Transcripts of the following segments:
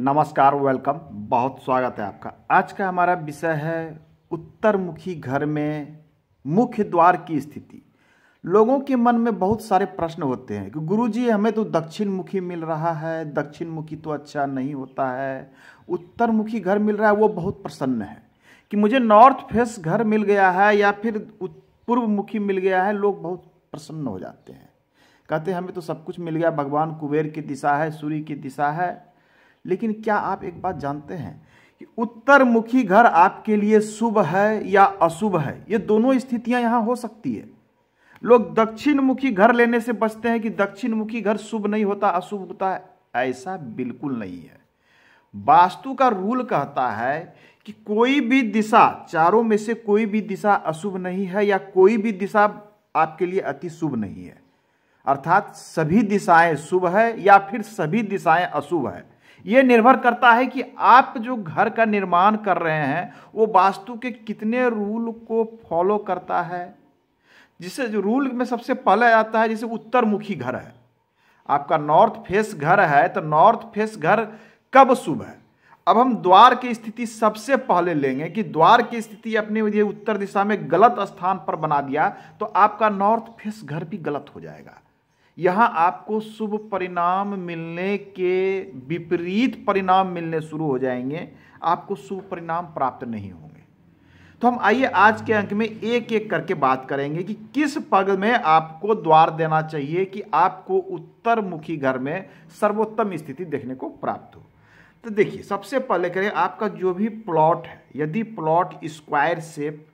नमस्कार वेलकम बहुत स्वागत है आपका आज का हमारा विषय है उत्तरमुखी घर में मुख्य द्वार की स्थिति लोगों के मन में बहुत सारे प्रश्न होते हैं कि गुरुजी हमें तो दक्षिण मुखी मिल रहा है दक्षिण मुखी तो अच्छा नहीं होता है उत्तरमुखी घर मिल रहा है वो बहुत प्रसन्न है कि मुझे नॉर्थ फेस घर मिल गया है या फिर पूर्व मुखी मिल गया है लोग बहुत प्रसन्न हो जाते हैं कहते हैं हमें तो सब कुछ मिल गया भगवान कुबेर की दिशा है सूर्य की दिशा है लेकिन क्या आप एक बात जानते हैं कि उत्तर मुखी घर आपके लिए शुभ है या अशुभ है ये दोनों स्थितियां यहाँ हो सकती है लोग दक्षिण मुखी घर लेने से बचते हैं कि दक्षिण मुखी घर शुभ नहीं होता अशुभ होता है ऐसा बिल्कुल नहीं है वास्तु का रूल कहता है कि कोई भी दिशा चारों में से कोई भी दिशा अशुभ नहीं है या कोई भी दिशा आपके लिए अति शुभ नहीं है अर्थात सभी दिशाएं शुभ है या फिर सभी दिशाएं अशुभ है ये निर्भर करता है कि आप जो घर का निर्माण कर रहे हैं वो वास्तु के कितने रूल को फॉलो करता है जिसे जो रूल में सबसे पहले आता है जैसे उत्तरमुखी घर है आपका नॉर्थ फेस घर है तो नॉर्थ फेस घर कब शुभ है अब हम द्वार की स्थिति सबसे पहले लेंगे कि द्वार की स्थिति अपने ये उत्तर दिशा में गलत स्थान पर बना दिया तो आपका नॉर्थ फेस घर भी गलत हो जाएगा यहाँ आपको शुभ परिणाम मिलने के विपरीत परिणाम मिलने शुरू हो जाएंगे आपको शुभ परिणाम प्राप्त नहीं होंगे तो हम आइए आज के अंक में एक एक करके बात करेंगे कि किस पग में आपको द्वार देना चाहिए कि आपको उत्तर मुखी घर में सर्वोत्तम स्थिति देखने को प्राप्त हो तो देखिए सबसे पहले करें आपका जो भी प्लॉट है यदि प्लॉट स्क्वायर सेप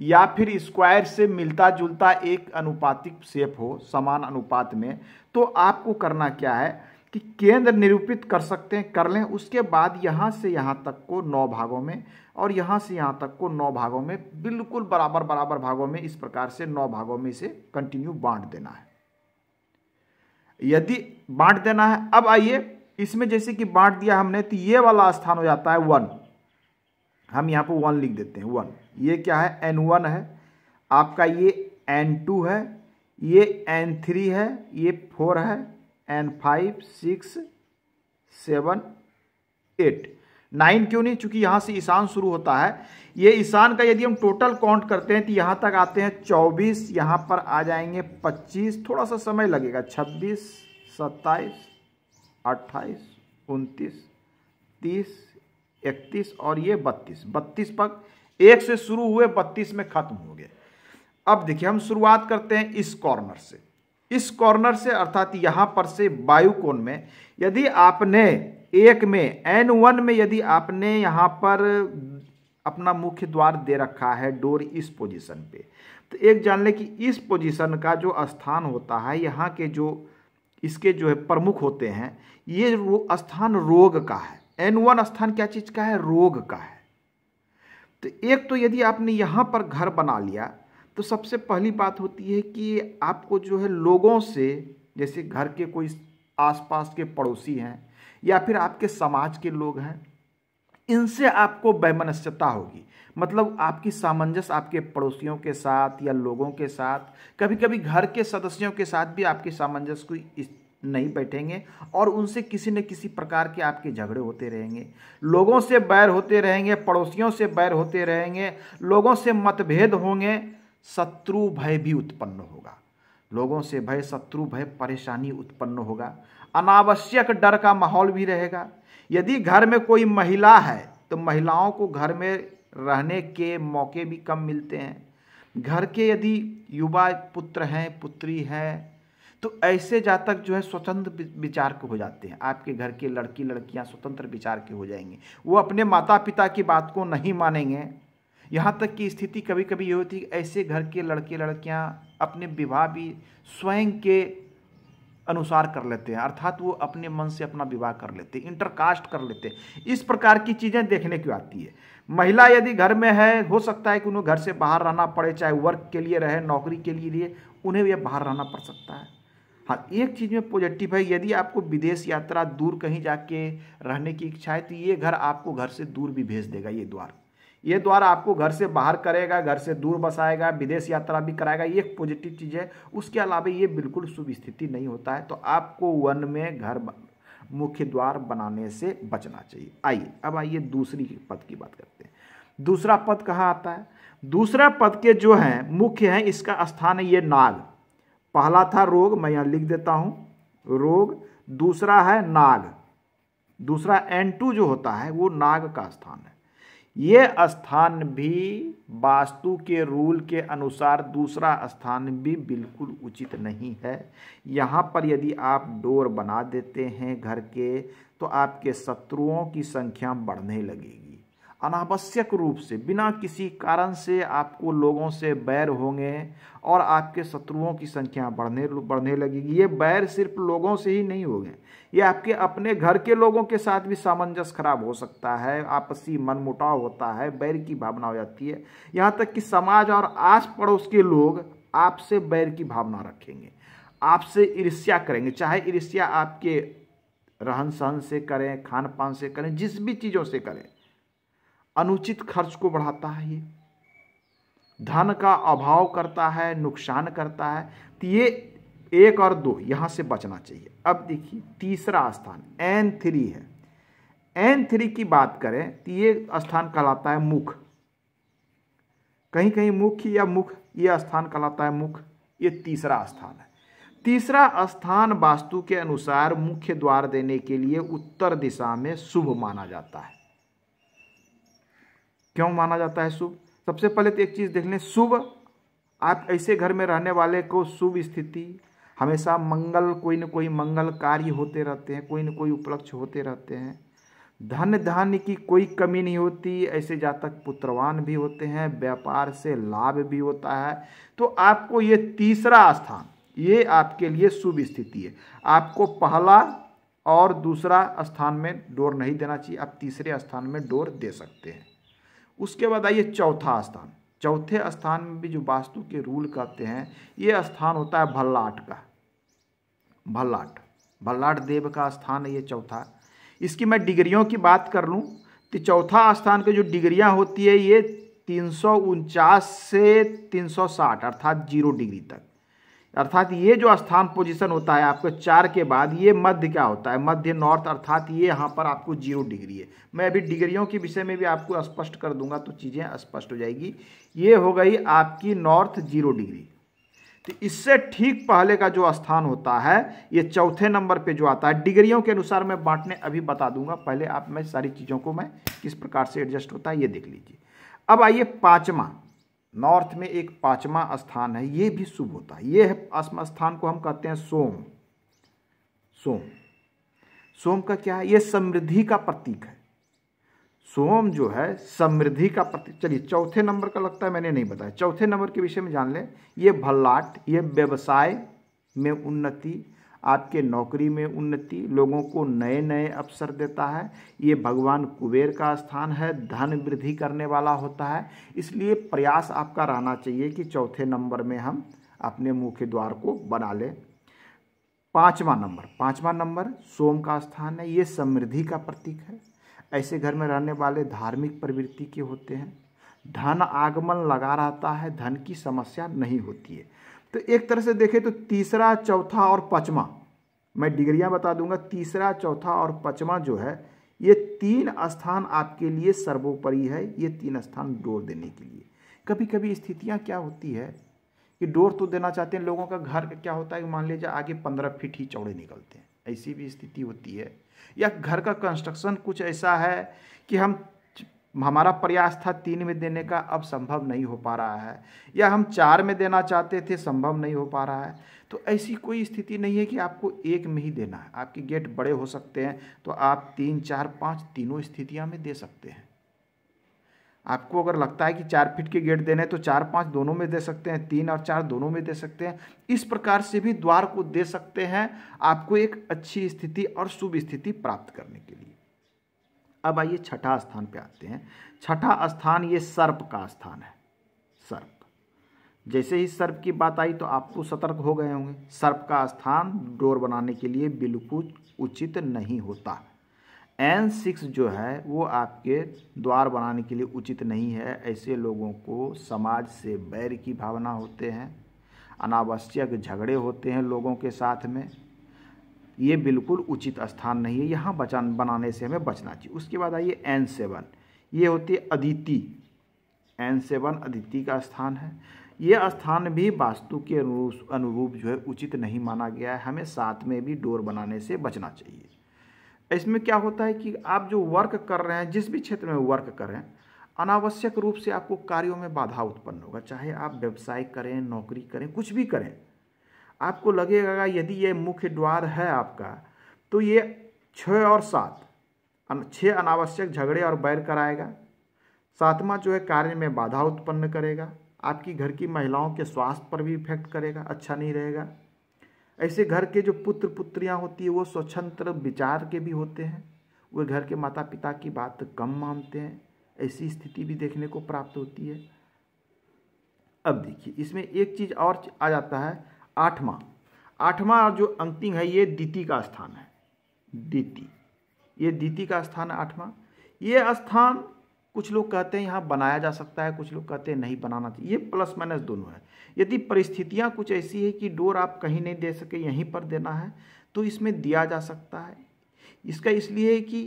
या फिर स्क्वायर से मिलता जुलता एक अनुपातिक शेप हो समान अनुपात में तो आपको करना क्या है कि केंद्र निरूपित कर सकते हैं कर लें उसके बाद यहाँ से यहाँ तक को नौ भागों में और यहाँ से यहाँ तक को नौ भागों में बिल्कुल बराबर बराबर भागों में इस प्रकार से नौ भागों में इसे कंटिन्यू बांट देना है यदि बांट देना है अब आइए इसमें जैसे कि बांट दिया हमने तो ये वाला स्थान हो जाता है वन हम यहाँ पर वन लिख देते हैं वन ये क्या है एन वन है आपका ये एन टू है ये एन थ्री है ये फोर है and five six seven eight nine क्यों नहीं चूंकि यहाँ से ईशान शुरू होता है ये ईशान का यदि हम टोटल काउंट करते हैं तो यहाँ तक आते हैं चौबीस यहाँ पर आ जाएंगे पच्चीस थोड़ा सा समय लगेगा छब्बीस सत्ताईस अट्ठाईस उनतीस तीस इकतीस और ये बत्तीस बत्तीस पग एक से शुरू हुए बत्तीस में खत्म हो गए अब देखिए हम शुरुआत करते हैं इस कॉर्नर से इस कॉर्नर से अर्थात यहाँ पर से वायु कोण में यदि आपने एक में एन वन में यदि आपने यहाँ पर अपना मुख्य द्वार दे रखा है डोर इस पोजीशन पे तो एक जान लें कि इस पोजीशन का जो स्थान होता है यहाँ के जो इसके जो है प्रमुख होते हैं ये स्थान रोग का है एन वन स्थान क्या चीज का है रोग का है तो एक तो यदि आपने यहाँ पर घर बना लिया तो सबसे पहली बात होती है कि आपको जो है लोगों से जैसे घर के कोई आसपास के पड़ोसी हैं या फिर आपके समाज के लोग हैं इनसे आपको वैमनस्यता होगी मतलब आपकी सामंजस्य आपके पड़ोसियों के साथ या लोगों के साथ कभी कभी घर के सदस्यों के साथ भी आपकी सामंजस्य कोई नहीं बैठेंगे और उनसे किसी न किसी प्रकार के आपके झगड़े होते रहेंगे लोगों से बैर होते रहेंगे पड़ोसियों से बैर होते रहेंगे लोगों से मतभेद होंगे शत्रु भय भी उत्पन्न होगा लोगों से भय शत्रु भय परेशानी उत्पन्न होगा अनावश्यक डर का माहौल भी रहेगा यदि घर में कोई महिला है तो महिलाओं को घर में रहने के मौके भी कम मिलते हैं घर के यदि युवा पुत्र हैं पुत्री हैं तो ऐसे जातक जो है स्वतंत्र विचार के हो जाते हैं आपके घर के लड़की लड़कियां स्वतंत्र विचार के हो जाएंगे वो अपने माता पिता की बात को नहीं मानेंगे यहाँ तक कि स्थिति कभी कभी ये होती है ऐसे घर के लड़के लड़कियाँ अपने विवाह भी स्वयं के अनुसार कर लेते हैं अर्थात वो अपने मन से अपना विवाह कर लेते हैं इंटरकास्ट कर लेते हैं इस प्रकार की चीज़ें देखने की आती है महिला यदि घर में है हो सकता है कि उन्हें घर से बाहर रहना पड़े चाहे वर्क के लिए रहे नौकरी के लिए लिए उन्हें भी बाहर रहना पड़ सकता है हाँ एक चीज़ में पॉजिटिव है यदि आपको विदेश यात्रा दूर कहीं जाके रहने की इच्छा है तो ये घर आपको घर से दूर भी भेज देगा ये द्वार ये द्वार आपको घर से बाहर करेगा घर से दूर बसाएगा विदेश यात्रा भी कराएगा ये एक पॉजिटिव चीज़ है उसके अलावा ये बिल्कुल शुभ स्थिति नहीं होता है तो आपको वन में घर मुख्य द्वार बनाने से बचना चाहिए आइए अब आइए दूसरी पद की बात करते हैं दूसरा पद कहाँ आता है दूसरा पद के जो हैं मुख्य हैं इसका स्थान है ये नाग पहला था रोग मैं यहाँ लिख देता हूँ रोग दूसरा है नाग दूसरा एन टू जो होता है वो नाग का स्थान है ये स्थान भी वास्तु के रूल के अनुसार दूसरा स्थान भी बिल्कुल उचित नहीं है यहाँ पर यदि आप डोर बना देते हैं घर के तो आपके शत्रुओं की संख्या बढ़ने लगेगी अनावश्यक रूप से बिना किसी कारण से आपको लोगों से बैर होंगे और आपके शत्रुओं की संख्या बढ़ने बढ़ने लगेगी ये बैर सिर्फ लोगों से ही नहीं होंगे ये आपके अपने घर के लोगों के साथ भी सामंजस्य खराब हो सकता है आपसी मनमुटाव होता है बैर की भावना हो जाती है यहाँ तक कि समाज और आस पड़ोस के लोग आपसे बैर की भावना रखेंगे आपसे ईर्ष्या करेंगे चाहे ईर्ष्या आपके रहन सहन से करें खान पान से करें जिस भी चीज़ों से करें अनुचित खर्च को बढ़ाता है ये धन का अभाव करता है नुकसान करता है तो ये एक और दो यहाँ से बचना चाहिए अब देखिए तीसरा स्थान एन थ्री है एन थ्री की बात करें तो ये स्थान कहलाता है मुख कहीं कहीं मुख या मुख ये स्थान कहलाता है मुख ये तीसरा स्थान है तीसरा स्थान वास्तु के अनुसार मुख्य द्वार देने के लिए उत्तर दिशा में शुभ माना जाता है क्यों माना जाता है शुभ सबसे पहले तो एक चीज़ देख लें शुभ आप ऐसे घर में रहने वाले को शुभ स्थिति हमेशा मंगल कोई न कोई मंगल कार्य होते रहते हैं कोई न कोई उपलक्ष्य होते रहते हैं धन धान्य की कोई कमी नहीं होती ऐसे जातक पुत्रवान भी होते हैं व्यापार से लाभ भी होता है तो आपको ये तीसरा स्थान ये आपके लिए शुभ स्थिति है आपको पहला और दूसरा स्थान में डोर नहीं देना चाहिए आप तीसरे स्थान में डोर दे सकते हैं उसके बाद आइए चौथा स्थान चौथे स्थान में भी जो वास्तु के रूल कहते हैं ये स्थान होता है भल्लाट का भल्लाट भल्लाट देव का स्थान है ये चौथा इसकी मैं डिग्रियों की बात कर लूँ तो चौथा स्थान के जो डिग्रियाँ होती है ये तीन से तीन अर्थात जीरो डिग्री तक अर्थात ये जो स्थान पोजीशन होता है आपके चार के बाद ये मध्य क्या होता है मध्य नॉर्थ अर्थात ये यहाँ पर आपको जीरो डिग्री है मैं अभी डिग्रियों के विषय में भी आपको स्पष्ट कर दूंगा तो चीज़ें स्पष्ट हो जाएगी ये हो गई आपकी नॉर्थ जीरो डिग्री तो इससे ठीक पहले का जो स्थान होता है ये चौथे नंबर पर जो आता है डिग्रियों के अनुसार मैं बांटने अभी बता दूंगा पहले आप मैं सारी चीज़ों को मैं किस प्रकार से एडजस्ट होता है ये देख लीजिए अब आइए पाँचवा नॉर्थ में एक पांचवा स्थान है ये भी शुभ होता है ये है स्थान को हम कहते हैं सोम सोम सोम का क्या है ये समृद्धि का प्रतीक है सोम जो है समृद्धि का प्रतीक चलिए चौथे नंबर का लगता है मैंने नहीं बताया चौथे नंबर के विषय में जान लें ये भल्लाट ये व्यवसाय में उन्नति आपके नौकरी में उन्नति लोगों को नए नए अवसर देता है ये भगवान कुबेर का स्थान है धन वृद्धि करने वाला होता है इसलिए प्रयास आपका रहना चाहिए कि चौथे नंबर में हम अपने मुख्य द्वार को बना लें पाँचवा नंबर पाँचवा नंबर सोम का स्थान है ये समृद्धि का प्रतीक है ऐसे घर में रहने वाले धार्मिक प्रवृत्ति के होते हैं धन आगमन लगा रहता है धन की समस्या नहीं होती है तो एक तरह से देखें तो तीसरा चौथा और पाँचवा मैं डिग्रियां बता दूंगा तीसरा चौथा और पचवा जो है ये तीन स्थान आपके लिए सर्वोपरि है ये तीन स्थान डोर देने के लिए कभी कभी स्थितियाँ क्या होती है कि डोर तो देना चाहते हैं लोगों का घर क्या होता है मान लीजिए आगे पंद्रह फीट ही चौड़े निकलते हैं ऐसी भी स्थिति होती है या घर का कंस्ट्रक्शन कुछ ऐसा है कि हम हमारा प्रयास था तीन में देने का अब संभव नहीं हो पा रहा है या हम चार में देना चाहते थे संभव नहीं हो पा रहा है तो ऐसी कोई स्थिति नहीं है कि आपको एक में ही देना है आपके गेट बड़े हो सकते हैं तो आप तीन चार पाँच तीनों स्थितियाँ में दे सकते हैं आपको अगर लगता है कि चार फीट के गेट देने तो चार पाँच दोनों में दे सकते हैं तीन और चार दोनों में दे सकते हैं इस प्रकार से भी द्वार को दे सकते हैं आपको एक अच्छी स्थिति और शुभ स्थिति प्राप्त करने के लिए अब आइए छठा स्थान पे आते हैं छठा स्थान ये सर्प का स्थान है सर्प जैसे ही सर्प की बात आई तो आपको सतर्क हो गए होंगे सर्प का स्थान डोर बनाने के लिए बिल्कुल उचित नहीं होता एन सिक्स जो है वो आपके द्वार बनाने के लिए उचित नहीं है ऐसे लोगों को समाज से बैर की भावना होते हैं अनावश्यक झगड़े होते हैं लोगों के साथ में ये बिल्कुल उचित स्थान नहीं है यहाँ बचान बनाने से हमें बचना चाहिए उसके बाद आइए एन सेवन ये होती है अदिति एन सेवन अदिति का स्थान है ये स्थान भी वास्तु के अनुरूप अनुरूप जो है उचित नहीं माना गया है हमें साथ में भी डोर बनाने से बचना चाहिए इसमें क्या होता है कि आप जो वर्क कर रहे हैं जिस भी क्षेत्र में वर्क कर रहे हैं अनावश्यक रूप से आपको कार्यों में बाधा उत्पन्न होगा चाहे आप व्यवसाय करें नौकरी करें कुछ भी करें आपको लगेगा यदि ये मुख्य द्वार है आपका तो ये छः और सात छः अनावश्यक झगड़े और बैर कराएगा सातवां जो है कार्य में बाधा उत्पन्न करेगा आपकी घर की महिलाओं के स्वास्थ्य पर भी इफेक्ट करेगा अच्छा नहीं रहेगा ऐसे घर के जो पुत्र पुत्रियाँ होती है वो स्वतंत्र विचार के भी होते हैं वे घर के माता पिता की बात कम मानते हैं ऐसी स्थिति भी देखने को प्राप्त होती है अब देखिए इसमें एक चीज़ और आ जाता है आठवां आठवां जो अंतिम है ये दिति का स्थान है दिति ये दिति का स्थान है आठवां ये स्थान कुछ लोग कहते हैं यहाँ बनाया जा सकता है कुछ लोग कहते हैं नहीं बनाना चाहिए ये प्लस माइनस दोनों है यदि परिस्थितियाँ कुछ ऐसी है कि डोर आप कहीं नहीं दे सके यहीं पर देना है तो इसमें दिया जा सकता है इसका इसलिए है कि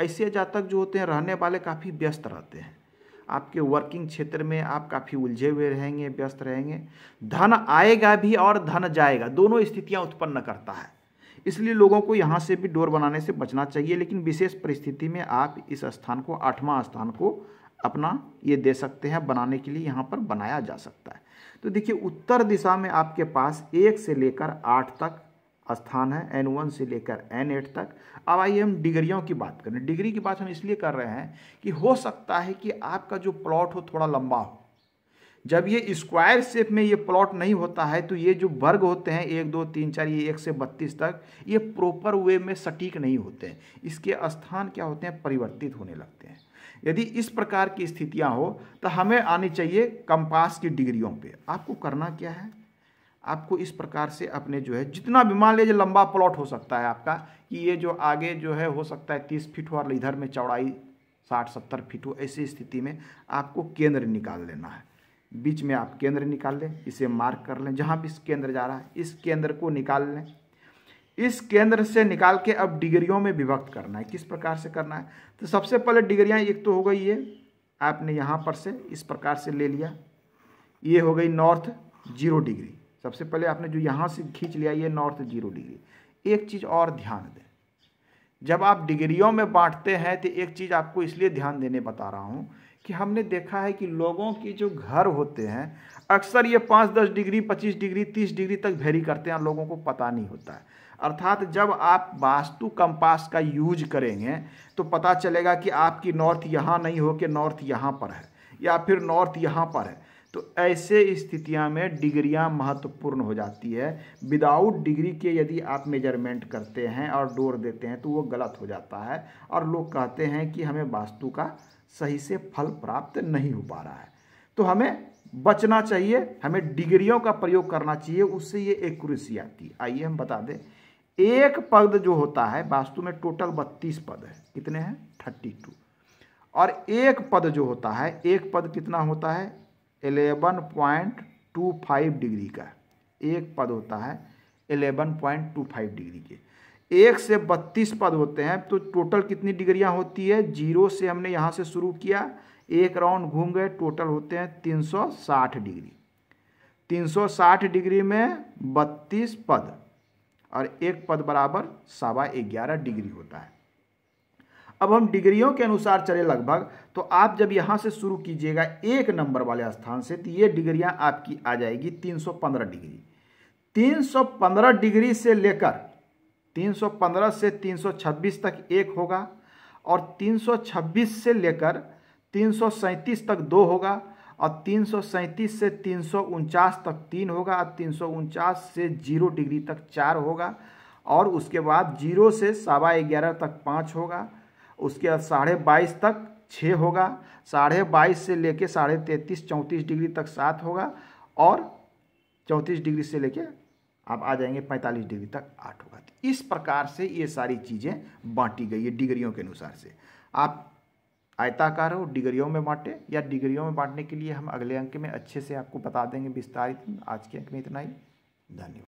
ऐसे जातक जो होते हैं रहने वाले काफ़ी व्यस्त रहते हैं आपके वर्किंग क्षेत्र में आप काफ़ी उलझे हुए रहेंगे व्यस्त रहेंगे धन आएगा भी और धन जाएगा दोनों स्थितियाँ उत्पन्न करता है इसलिए लोगों को यहाँ से भी डोर बनाने से बचना चाहिए लेकिन विशेष परिस्थिति में आप इस स्थान को आठवां स्थान को अपना ये दे सकते हैं बनाने के लिए यहाँ पर बनाया जा सकता है तो देखिए उत्तर दिशा में आपके पास एक से लेकर आठ तक स्थान है एन वन से लेकर एन एट तक अब आइए हम डिग्रियों की बात करें डिग्री की बात हम इसलिए कर रहे हैं कि हो सकता है कि आपका जो प्लॉट हो थोड़ा लंबा हो जब ये स्क्वायर शेप में ये प्लॉट नहीं होता है तो ये जो वर्ग होते हैं एक दो तीन चार ये एक से बत्तीस तक ये प्रॉपर वे में सटीक नहीं होते हैं इसके स्थान क्या होते हैं परिवर्तित होने लगते हैं यदि इस प्रकार की स्थितियाँ हो तो हमें आनी चाहिए कंपास की डिग्रियों पर आपको करना क्या है आपको इस प्रकार से अपने जो है जितना भी मान लीजिए लंबा प्लॉट हो सकता है आपका कि ये जो आगे जो है हो सकता है तीस फीट हो और इधर में चौड़ाई साठ सत्तर फीट हो ऐसी स्थिति में आपको केंद्र निकाल लेना है बीच में आप केंद्र निकाल लें इसे मार्क कर लें जहाँ भी केंद्र जा रहा है इस केंद्र को निकाल लें इस केंद्र से निकाल के अब डिग्रियों में विभक्त करना है किस प्रकार से करना है तो सबसे पहले डिग्रियाँ एक तो हो गई ये आपने यहाँ पर से इस प्रकार से ले लिया ये हो गई नॉर्थ जीरो डिग्री सबसे पहले आपने जो यहाँ से खींच लिया ये नॉर्थ जीरो डिग्री एक चीज़ और ध्यान दें जब आप डिग्रियों में बांटते हैं तो एक चीज़ आपको इसलिए ध्यान देने बता रहा हूँ कि हमने देखा है कि लोगों के जो घर होते हैं अक्सर ये पाँच दस डिग्री पच्चीस डिग्री तीस डिग्री तक वेरी करते हैं लोगों को पता नहीं होता है अर्थात जब आप वास्तु कंपास का यूज करेंगे तो पता चलेगा कि आपकी नॉर्थ यहाँ नहीं हो के नॉर्थ यहाँ पर है या फिर नॉर्थ यहाँ पर है तो ऐसे स्थितियां में डिग्रियां महत्वपूर्ण हो जाती है विदाउट डिग्री के यदि आप मेजरमेंट करते हैं और डोर देते हैं तो वो गलत हो जाता है और लोग कहते हैं कि हमें वास्तु का सही से फल प्राप्त नहीं हो पा रहा है तो हमें बचना चाहिए हमें डिग्रियों का प्रयोग करना चाहिए उससे ये एक्यूरेसी आती है आइए हम बता दें एक पद जो होता है वास्तु में टोटल बत्तीस पद है कितने हैं थर्टी टू और एक पद जो होता है एक पद कितना होता है eleven point two five degree का एक पद होता है eleven point two five degree के एक से बत्तीस पद होते हैं तो टोटल कितनी डिग्रियाँ होती है जीरो से हमने यहाँ से शुरू किया एक राउंड घूम गए टोटल होते हैं तीन सौ साठ डिग्री तीन सौ साठ डिग्री में बत्तीस पद और एक पद बराबर सवा ग्यारह डिग्री होता है अब हम डिग्रियों के अनुसार चले लगभग तो आप जब यहाँ से शुरू कीजिएगा एक नंबर वाले स्थान से तो ये डिग्रियाँ आपकी आ जाएगी 315 डिग्री 315 डिग्री से लेकर 315 से 326 तक एक होगा और 326 से लेकर 337 तक दो होगा और 337 से तीन तक तीन होगा और तीन से जीरो डिग्री तक चार होगा और उसके बाद जीरो से सवा ग्यारह तक पाँच होगा उसके बाद साढ़े बाईस तक छः होगा साढ़े बाईस से लेके साढ़े तैंतीस चौंतीस डिग्री तक सात होगा और चौंतीस डिग्री से लेके आप आ जाएंगे पैंतालीस डिग्री तक आठ होगा तो इस प्रकार से ये सारी चीज़ें बांटी गई है डिग्रियों के अनुसार से आप आयताकार हो डिग्रियों में बांटे या डिग्रियों में बांटने के लिए हम अगले अंक में अच्छे से आपको बता देंगे विस्तारित आज के अंक में इतना ही धन्यवाद